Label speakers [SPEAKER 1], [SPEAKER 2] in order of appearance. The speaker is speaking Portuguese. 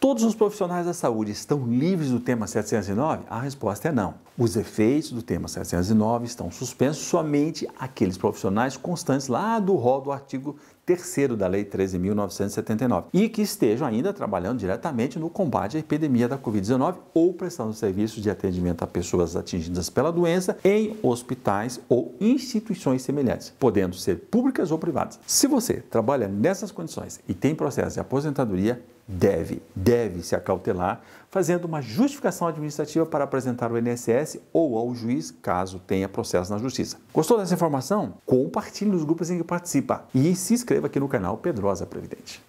[SPEAKER 1] Todos os profissionais da saúde estão livres do tema 709? A resposta é não. Os efeitos do tema 709 estão suspensos somente aqueles profissionais constantes lá do rol do artigo 3 da Lei 13.979 e que estejam ainda trabalhando diretamente no combate à epidemia da Covid-19 ou prestando serviços de atendimento a pessoas atingidas pela doença em hospitais ou instituições semelhantes, podendo ser públicas ou privadas. Se você trabalha nessas condições e tem processo de aposentadoria, deve, deve se acautelar, fazendo uma justificação administrativa para apresentar ao INSS ou ao juiz, caso tenha processo na justiça. Gostou dessa informação? Compartilhe nos grupos em que participa e se inscreva aqui no canal Pedrosa Previdente.